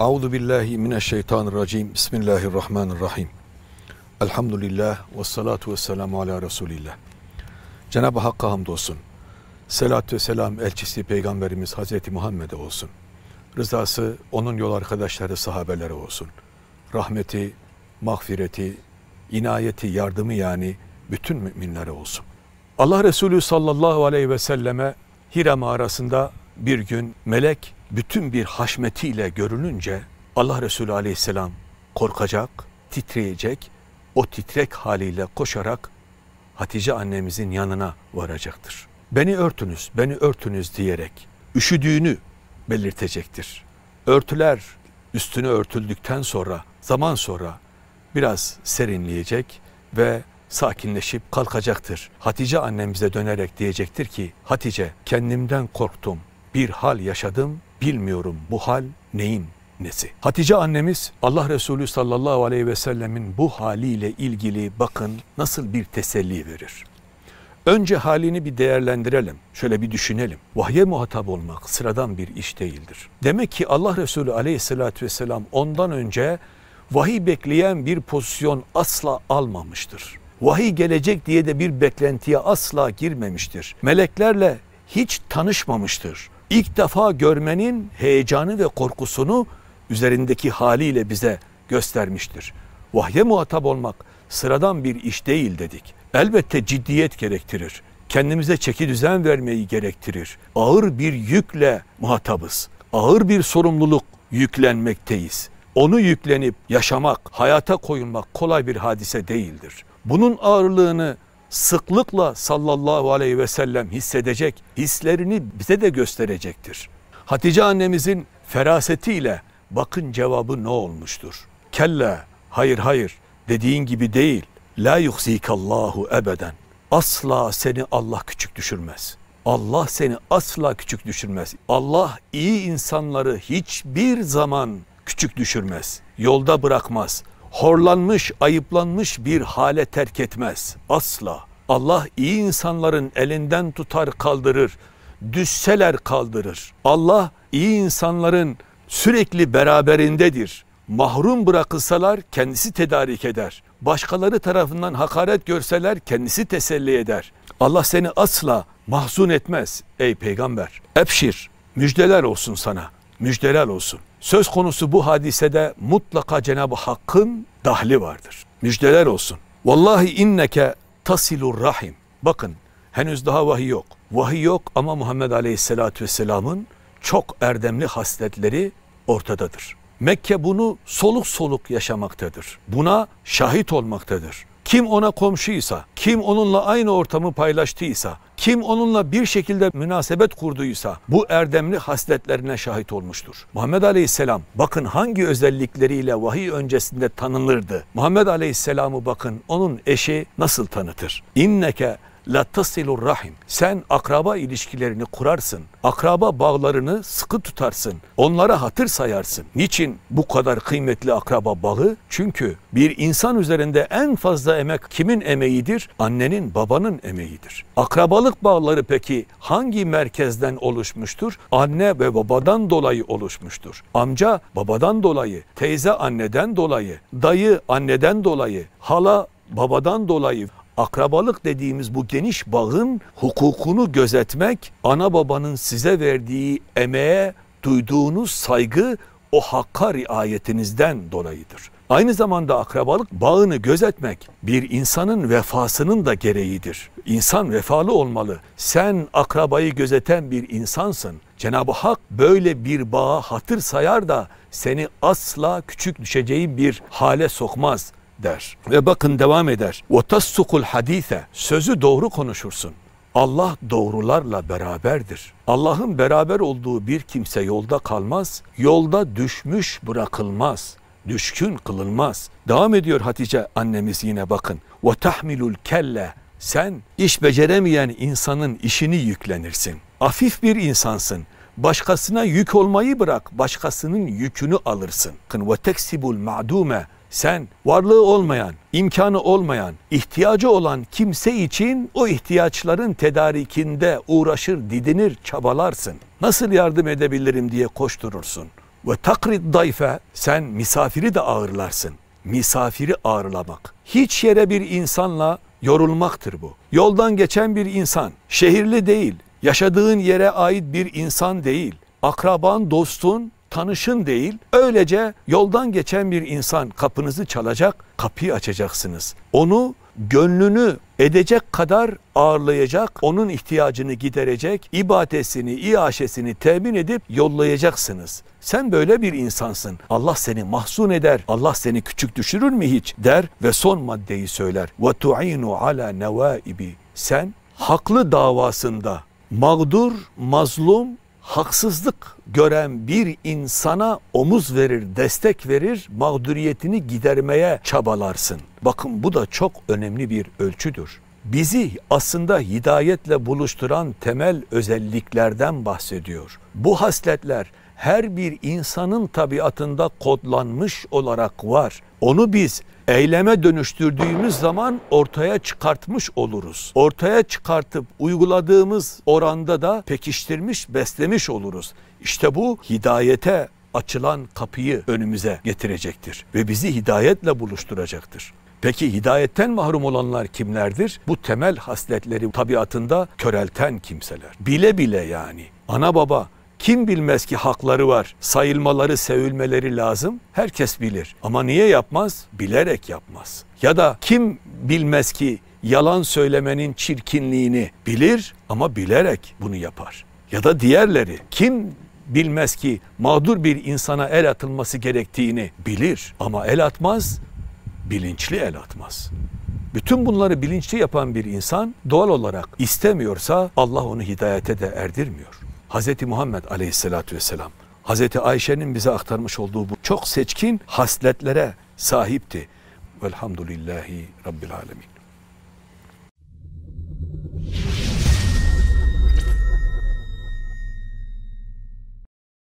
Euzu billahi mineşşeytanirracim. Bismillahirrahmanirrahim. Elhamdülillah ve salatu ve selamu ala Resulillah. Cenab-ı Hakk'a hamdolsun. Selat ve selam elçisi Peygamberimiz Hazreti Muhammed'e olsun. Rızası onun yol arkadaşları sahabelere olsun. Rahmeti, mağfireti, inayeti, yardımı yani bütün müminlere olsun. Allah Resulü sallallahu aleyhi ve selleme Hira mağarasında bir gün melek bütün bir haşmetiyle görününce Allah Resulü aleyhisselam korkacak, titreyecek, o titrek haliyle koşarak Hatice annemizin yanına varacaktır. Beni örtünüz, beni örtünüz diyerek üşüdüğünü belirtecektir. Örtüler üstüne örtüldükten sonra, zaman sonra biraz serinleyecek ve sakinleşip kalkacaktır. Hatice annemize dönerek diyecektir ki, Hatice kendimden korktum, bir hal yaşadım, bilmiyorum bu hal neyin nesi. Hatice annemiz Allah Resulü sallallahu aleyhi ve sellemin bu haliyle ilgili bakın nasıl bir teselli verir. Önce halini bir değerlendirelim, şöyle bir düşünelim. Vahye muhatap olmak sıradan bir iş değildir. Demek ki Allah Resulü aleyhissalatü vesselam ondan önce vahiy bekleyen bir pozisyon asla almamıştır. Vahiy gelecek diye de bir beklentiye asla girmemiştir. Meleklerle hiç tanışmamıştır ilk defa görmenin heyecanı ve korkusunu üzerindeki haliyle bize göstermiştir. Vahye muhatap olmak sıradan bir iş değil dedik. Elbette ciddiyet gerektirir. Kendimize çeki düzen vermeyi gerektirir. Ağır bir yükle muhatabız. Ağır bir sorumluluk yüklenmekteyiz. Onu yüklenip yaşamak, hayata koyulmak kolay bir hadise değildir. Bunun ağırlığını sıklıkla sallallahu aleyhi ve sellem hissedecek, hislerini bize de gösterecektir. Hatice annemizin ferasetiyle bakın cevabı ne olmuştur? Kelle, hayır hayır dediğin gibi değil. La yuhzikallahu ebeden. Asla seni Allah küçük düşürmez. Allah seni asla küçük düşürmez. Allah iyi insanları hiçbir zaman küçük düşürmez. Yolda bırakmaz horlanmış, ayıplanmış bir hale terk etmez. Asla. Allah iyi insanların elinden tutar kaldırır. Düşseler kaldırır. Allah iyi insanların sürekli beraberindedir. Mahrum bırakılsalar kendisi tedarik eder. Başkaları tarafından hakaret görseler kendisi teselli eder. Allah seni asla mahzun etmez ey peygamber. Ebşir müjdeler olsun sana. Müjdeler olsun. Söz konusu bu hadisede mutlaka Cenab-ı Hakk'ın dahli vardır. Müjdeler olsun. Vallahi inneke tasilur rahim. Bakın henüz daha vahiy yok. Vahiy yok ama Muhammed Aleyhisselatü Vesselam'ın çok erdemli hasletleri ortadadır. Mekke bunu soluk soluk yaşamaktadır. Buna şahit olmaktadır. Kim ona komşuysa, kim onunla aynı ortamı paylaştıysa, kim onunla bir şekilde münasebet kurduysa bu erdemli hasletlerine şahit olmuştur. Muhammed Aleyhisselam bakın hangi özellikleriyle vahiy öncesinde tanınırdı. Muhammed Aleyhisselam'ı bakın onun eşi nasıl tanıtır? İnneke la tasilur rahim. Sen akraba ilişkilerini kurarsın. Akraba bağlarını sıkı tutarsın. Onlara hatır sayarsın. Niçin bu kadar kıymetli akraba bağı? Çünkü bir insan üzerinde en fazla emek kimin emeğidir? Annenin, babanın emeğidir. Akrabalık bağları peki hangi merkezden oluşmuştur? Anne ve babadan dolayı oluşmuştur. Amca babadan dolayı, teyze anneden dolayı, dayı anneden dolayı, hala babadan dolayı akrabalık dediğimiz bu geniş bağın hukukunu gözetmek, ana babanın size verdiği emeğe duyduğunuz saygı o hakka riayetinizden dolayıdır. Aynı zamanda akrabalık bağını gözetmek bir insanın vefasının da gereğidir. İnsan vefalı olmalı. Sen akrabayı gözeten bir insansın. Cenab-ı Hak böyle bir bağa hatır sayar da seni asla küçük düşeceğin bir hale sokmaz der. Ve bakın devam eder. وَتَسْسُقُ hadise Sözü doğru konuşursun. Allah doğrularla beraberdir. Allah'ın beraber olduğu bir kimse yolda kalmaz, yolda düşmüş bırakılmaz, düşkün kılınmaz. Devam ediyor Hatice annemiz yine bakın. وَتَحْمِلُ kelle Sen iş beceremeyen insanın işini yüklenirsin. Afif bir insansın. Başkasına yük olmayı bırak, başkasının yükünü alırsın. Bakın وَتَكْسِبُ الْمَعْدُومَ sen varlığı olmayan, imkanı olmayan, ihtiyacı olan kimse için o ihtiyaçların tedarikinde uğraşır, didinir, çabalarsın. Nasıl yardım edebilirim diye koşturursun. Ve takrit dayfe sen misafiri de ağırlarsın. Misafiri ağırlamak. Hiç yere bir insanla yorulmaktır bu. Yoldan geçen bir insan, şehirli değil, yaşadığın yere ait bir insan değil. Akraban, dostun tanışın değil, öylece yoldan geçen bir insan kapınızı çalacak, kapıyı açacaksınız. Onu gönlünü edecek kadar ağırlayacak, onun ihtiyacını giderecek, ibadesini, iaşesini temin edip yollayacaksınız. Sen böyle bir insansın. Allah seni mahzun eder. Allah seni küçük düşürür mü hiç der ve son maddeyi söyler. Ve tu'inu ala nevaibi. Sen haklı davasında mağdur, mazlum haksızlık gören bir insana omuz verir, destek verir, mağduriyetini gidermeye çabalarsın. Bakın bu da çok önemli bir ölçüdür. Bizi aslında hidayetle buluşturan temel özelliklerden bahsediyor. Bu hasletler her bir insanın tabiatında kodlanmış olarak var. Onu biz eyleme dönüştürdüğümüz zaman ortaya çıkartmış oluruz. Ortaya çıkartıp uyguladığımız oranda da pekiştirmiş, beslemiş oluruz. İşte bu hidayete açılan kapıyı önümüze getirecektir ve bizi hidayetle buluşturacaktır. Peki hidayetten mahrum olanlar kimlerdir? Bu temel hasletleri tabiatında körelten kimseler. Bile bile yani ana baba kim bilmez ki hakları var, sayılmaları, sevilmeleri lazım? Herkes bilir. Ama niye yapmaz? Bilerek yapmaz. Ya da kim bilmez ki yalan söylemenin çirkinliğini bilir ama bilerek bunu yapar. Ya da diğerleri kim bilmez ki mağdur bir insana el atılması gerektiğini bilir ama el atmaz, bilinçli el atmaz. Bütün bunları bilinçli yapan bir insan doğal olarak istemiyorsa Allah onu hidayete de erdirmiyor. Hz. Muhammed aleyhissalatü vesselam Hz. Ayşe'nin bize aktarmış olduğu bu çok seçkin hasletlere sahipti. Velhamdülillahi Rabbil Alemin.